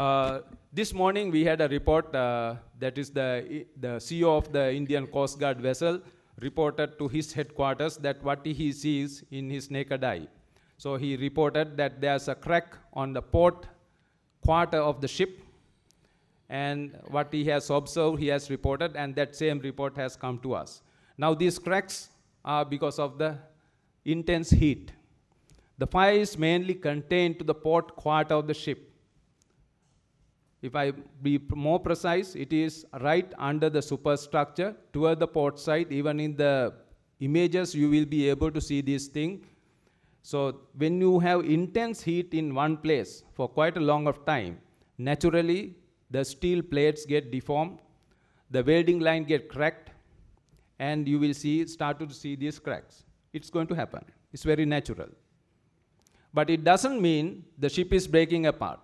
Uh, this morning we had a report uh, that is the, the CEO of the Indian Coast Guard vessel reported to his headquarters that what he sees in his naked eye. So he reported that there's a crack on the port quarter of the ship and what he has observed he has reported and that same report has come to us. Now these cracks are because of the intense heat. The fire is mainly contained to the port quarter of the ship if I be more precise, it is right under the superstructure toward the port side. Even in the images, you will be able to see this thing. So when you have intense heat in one place for quite a long of time, naturally the steel plates get deformed, the welding line get cracked, and you will see start to see these cracks. It's going to happen. It's very natural. But it doesn't mean the ship is breaking apart.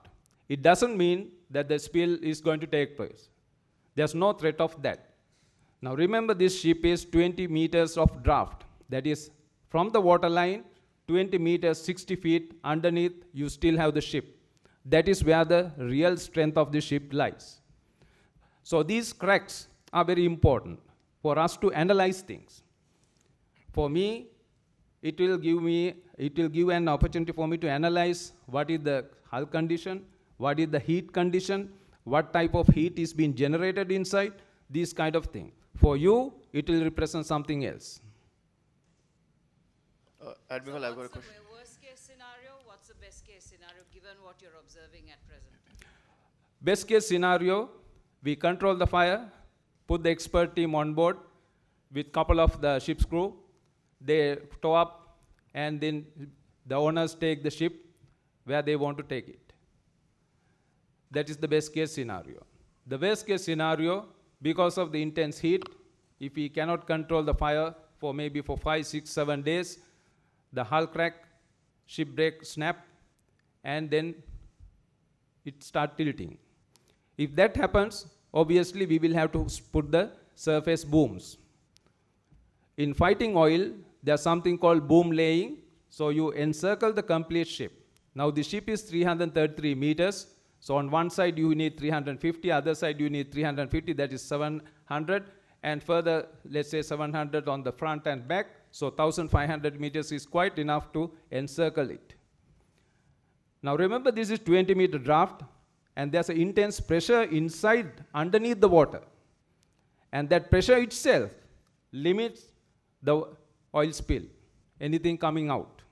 It doesn't mean that the spill is going to take place. There's no threat of that. Now remember this ship is 20 meters of draft. That is from the waterline, 20 meters, 60 feet underneath, you still have the ship. That is where the real strength of the ship lies. So these cracks are very important for us to analyze things. For me, it will give me, it will give an opportunity for me to analyze what is the hull condition, what is the heat condition? What type of heat is being generated inside? This kind of thing. For you, it will represent something else. Uh, Admiral, so I've got a question. Worst case scenario, what's the best case scenario given what you're observing at present? Best case scenario, we control the fire, put the expert team on board with couple of the ship's crew. They tow up and then the owners take the ship where they want to take it. That is the best case scenario. The best case scenario, because of the intense heat, if we cannot control the fire for maybe for five, six, seven days, the hull crack, ship break, snap, and then it start tilting. If that happens, obviously we will have to put the surface booms. In fighting oil, there's something called boom laying. So you encircle the complete ship. Now the ship is 333 meters. So on one side you need 350, other side you need 350, that is 700, and further, let's say 700 on the front and back, so 1500 meters is quite enough to encircle it. Now remember this is 20 meter draft, and there's an intense pressure inside, underneath the water. And that pressure itself limits the oil spill, anything coming out.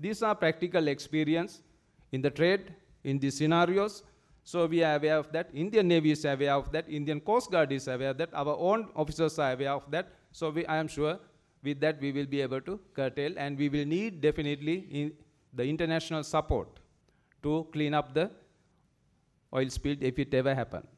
These are practical experience in the trade in these scenarios. So we are aware of that. Indian Navy is aware of that. Indian Coast Guard is aware of that. Our own officers are aware of that. So we, I am sure with that we will be able to curtail and we will need definitely in the international support to clean up the oil spill if it ever happens.